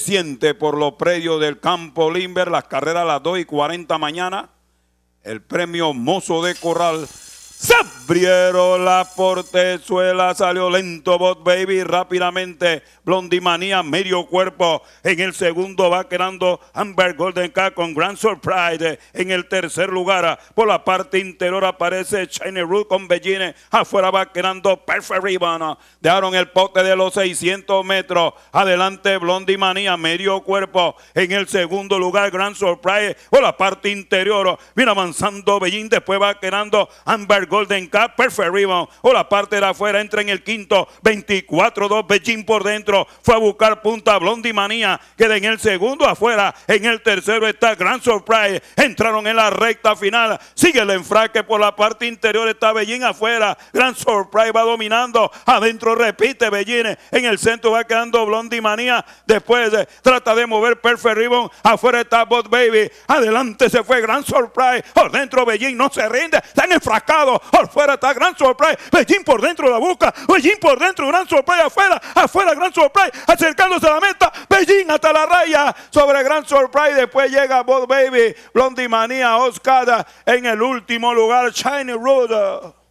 siente por los predios del campo Limber, las carreras a las 2 y 40 mañana, el premio Mozo de Corral se la las salió lento Bot Baby rápidamente. Blondie manía medio cuerpo. En el segundo va quedando Amber Golden Cat con Grand Surprise. En el tercer lugar, por la parte interior aparece Shiny Root con Belline. Afuera va quedando Perfect Ribbon. Dejaron el pote de los 600 metros. Adelante Blondie manía medio cuerpo. En el segundo lugar, Grand Surprise. Por la parte interior, viene avanzando Bellín. Después va quedando Amber Golden Cup, perfect Ribbon, o la parte de afuera, entra en el quinto, 24-2, Beijing por dentro, fue a buscar punta, Blondie Manía, queda en el segundo afuera, en el tercero está Grand Surprise, entraron en la recta final, sigue el enfraque por la parte interior, está Beijing afuera, Grand Surprise va dominando, adentro repite Beijing, en el centro va quedando Blondie Manía, después eh, trata de mover perfect Ribbon afuera está Bot Baby, adelante se fue Grand Surprise, por dentro Beijing no se rinde, están enfrascados, Afuera está gran surprise Beijing por dentro la busca. Beijing por dentro, gran surprise afuera. Afuera, gran surprise Acercándose a la meta. Beijing hasta la raya. Sobre gran surprise Después llega Bob Baby, Blondie Manía, Oscada en el último lugar. Shiny Road.